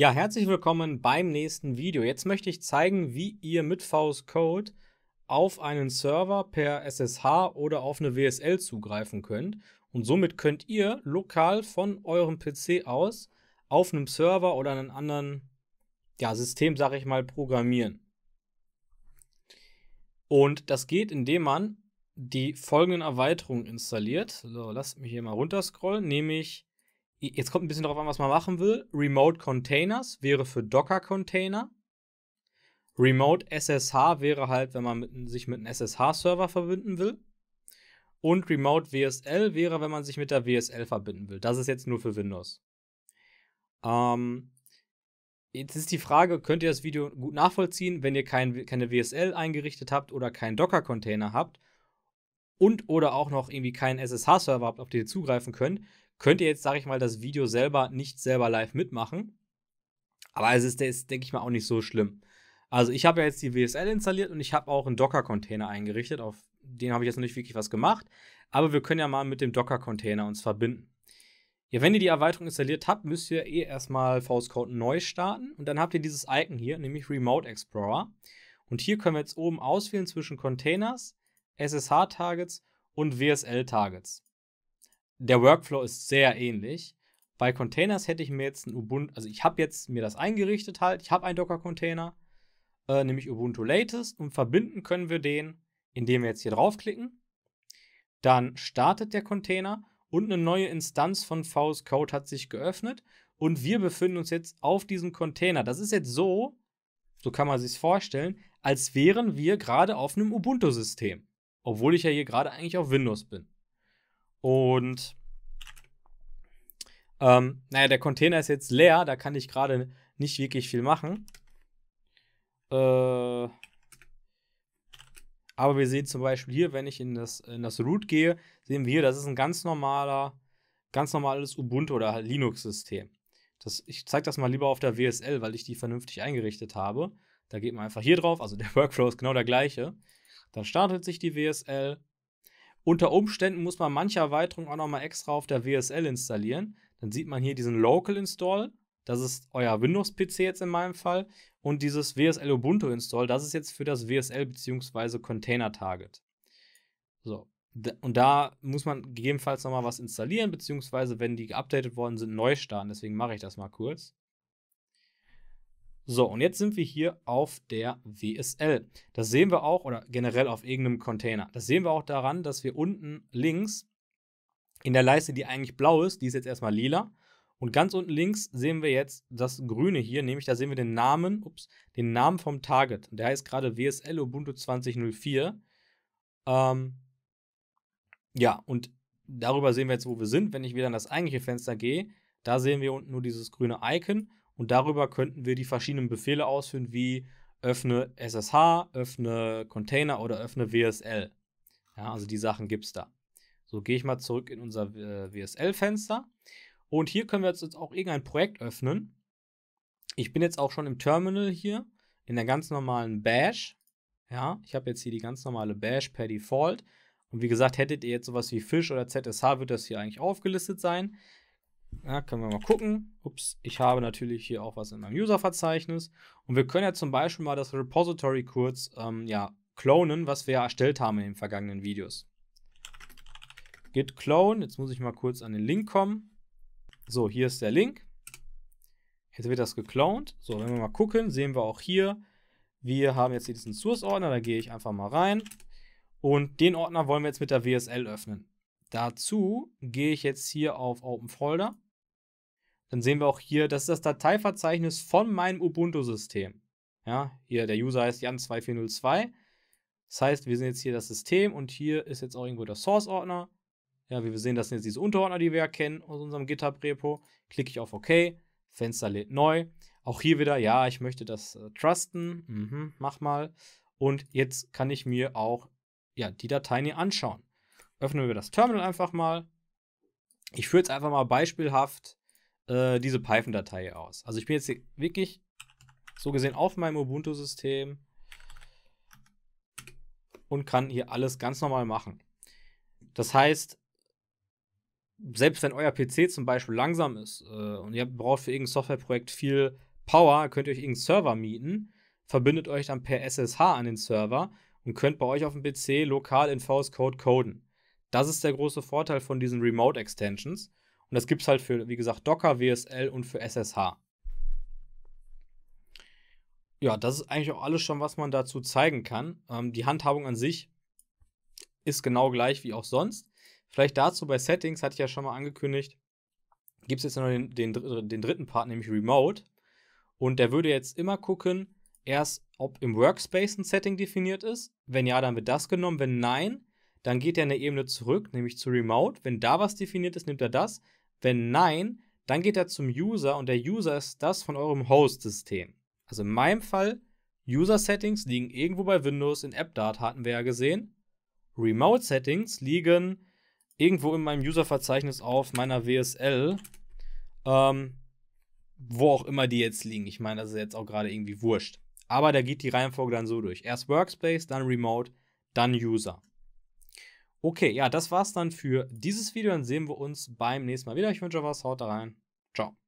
Ja, herzlich willkommen beim nächsten Video. Jetzt möchte ich zeigen, wie ihr mit VS Code auf einen Server per SSH oder auf eine WSL zugreifen könnt. Und somit könnt ihr lokal von eurem PC aus auf einem Server oder einem anderen ja, System, sage ich mal, programmieren. Und das geht, indem man die folgenden Erweiterungen installiert. So, lasst mich hier mal runterscrollen, nämlich jetzt kommt ein bisschen darauf an, was man machen will. Remote Containers wäre für Docker-Container. Remote SSH wäre halt, wenn man mit, sich mit einem SSH-Server verbinden will. Und Remote WSL wäre, wenn man sich mit der WSL verbinden will. Das ist jetzt nur für Windows. Ähm, jetzt ist die Frage, könnt ihr das Video gut nachvollziehen, wenn ihr kein, keine WSL eingerichtet habt oder keinen Docker-Container habt und oder auch noch irgendwie keinen SSH-Server habt, auf den ihr zugreifen könnt, könnt ihr jetzt, sage ich mal, das Video selber nicht selber live mitmachen. Aber es ist, ist denke ich mal, auch nicht so schlimm. Also ich habe ja jetzt die WSL installiert und ich habe auch einen Docker-Container eingerichtet. Auf den habe ich jetzt noch nicht wirklich was gemacht. Aber wir können ja mal mit dem Docker-Container uns verbinden. Ja, wenn ihr die Erweiterung installiert habt, müsst ihr eh erstmal VS Code neu starten und dann habt ihr dieses Icon hier, nämlich Remote Explorer. Und hier können wir jetzt oben auswählen zwischen Containers, SSH-Targets und WSL-Targets der Workflow ist sehr ähnlich. Bei Containers hätte ich mir jetzt ein Ubuntu, also ich habe jetzt mir das eingerichtet halt, ich habe einen Docker-Container, äh, nämlich Ubuntu Latest und verbinden können wir den, indem wir jetzt hier draufklicken. Dann startet der Container und eine neue Instanz von VS Code hat sich geöffnet und wir befinden uns jetzt auf diesem Container. Das ist jetzt so, so kann man sich vorstellen, als wären wir gerade auf einem Ubuntu-System, obwohl ich ja hier gerade eigentlich auf Windows bin. Und ähm, naja, der Container ist jetzt leer, da kann ich gerade nicht wirklich viel machen. Äh, aber wir sehen zum Beispiel hier, wenn ich in das, in das Root gehe, sehen wir das ist ein ganz normaler, ganz normales Ubuntu oder halt Linux-System. Das, ich zeige das mal lieber auf der WSL, weil ich die vernünftig eingerichtet habe. Da geht man einfach hier drauf, also der Workflow ist genau der gleiche. Dann startet sich die WSL unter Umständen muss man manche Erweiterung auch nochmal extra auf der WSL installieren. Dann sieht man hier diesen Local Install. Das ist euer Windows-PC jetzt in meinem Fall. Und dieses WSL Ubuntu Install, das ist jetzt für das WSL bzw. Container Target. So. Und da muss man gegebenenfalls nochmal was installieren, beziehungsweise wenn die geupdatet worden sind, neu starten. Deswegen mache ich das mal kurz. So, und jetzt sind wir hier auf der WSL. Das sehen wir auch, oder generell auf irgendeinem Container. Das sehen wir auch daran, dass wir unten links in der Leiste, die eigentlich blau ist, die ist jetzt erstmal lila. Und ganz unten links sehen wir jetzt das Grüne hier, nämlich da sehen wir den Namen, ups, den Namen vom Target. Der heißt gerade WSL Ubuntu 2004. Ähm, ja, und darüber sehen wir jetzt, wo wir sind. Wenn ich wieder in das eigentliche Fenster gehe, da sehen wir unten nur dieses grüne Icon. Und darüber könnten wir die verschiedenen Befehle ausführen, wie öffne SSH, öffne Container oder öffne WSL. Ja, also die Sachen gibt es da. So gehe ich mal zurück in unser äh, WSL-Fenster. Und hier können wir jetzt auch irgendein Projekt öffnen. Ich bin jetzt auch schon im Terminal hier, in der ganz normalen Bash. Ja, ich habe jetzt hier die ganz normale Bash per Default. Und wie gesagt, hättet ihr jetzt sowas wie Fish oder ZSH, wird das hier eigentlich aufgelistet sein. Ja, können wir mal gucken. Ups, ich habe natürlich hier auch was in meinem User-Verzeichnis. Und wir können ja zum Beispiel mal das Repository kurz ähm, ja, klonen, was wir erstellt haben in den vergangenen Videos. Git clone, jetzt muss ich mal kurz an den Link kommen. So, hier ist der Link. Jetzt wird das gecloned. So, wenn wir mal gucken, sehen wir auch hier, wir haben jetzt hier diesen Source-Ordner, da gehe ich einfach mal rein. Und den Ordner wollen wir jetzt mit der WSL öffnen. Dazu gehe ich jetzt hier auf Open Folder dann sehen wir auch hier, das ist das Dateiverzeichnis von meinem Ubuntu-System. Ja, hier der User heißt Jan2402. Das heißt, wir sehen jetzt hier das System und hier ist jetzt auch irgendwo der Source-Ordner. Ja, wie wir sehen, das sind jetzt diese Unterordner, die wir erkennen aus unserem GitHub-Repo. Klicke ich auf OK, Fenster lädt neu. Auch hier wieder, ja, ich möchte das äh, trusten. Mhm, mach mal. Und jetzt kann ich mir auch ja, die Dateien hier anschauen. Öffnen wir das Terminal einfach mal. Ich führe jetzt einfach mal beispielhaft äh, diese Python-Datei aus. Also ich bin jetzt wirklich so gesehen auf meinem Ubuntu-System und kann hier alles ganz normal machen. Das heißt, selbst wenn euer PC zum Beispiel langsam ist äh, und ihr braucht für irgendein Softwareprojekt viel Power, könnt ihr euch irgendeinen Server mieten, verbindet euch dann per SSH an den Server und könnt bei euch auf dem PC lokal in VS Code coden. Das ist der große Vorteil von diesen Remote Extensions. Und das gibt es halt für, wie gesagt, Docker, WSL und für SSH. Ja, das ist eigentlich auch alles schon, was man dazu zeigen kann. Ähm, die Handhabung an sich ist genau gleich wie auch sonst. Vielleicht dazu bei Settings, hatte ich ja schon mal angekündigt, gibt es jetzt noch den, den, den dritten Part, nämlich Remote. Und der würde jetzt immer gucken, erst ob im Workspace ein Setting definiert ist. Wenn ja, dann wird das genommen. Wenn nein, dann geht er eine Ebene zurück, nämlich zu Remote. Wenn da was definiert ist, nimmt er das. Wenn nein, dann geht er zum User und der User ist das von eurem Host-System. Also in meinem Fall, User-Settings liegen irgendwo bei Windows in AppData, hatten wir ja gesehen. Remote-Settings liegen irgendwo in meinem User-Verzeichnis auf meiner WSL. Ähm, wo auch immer die jetzt liegen. Ich meine, das ist jetzt auch gerade irgendwie wurscht. Aber da geht die Reihenfolge dann so durch. Erst Workspace, dann Remote, dann User. Okay, ja, das war's dann für dieses Video. Dann sehen wir uns beim nächsten Mal wieder. Ich wünsche euch was. Haut rein. Ciao.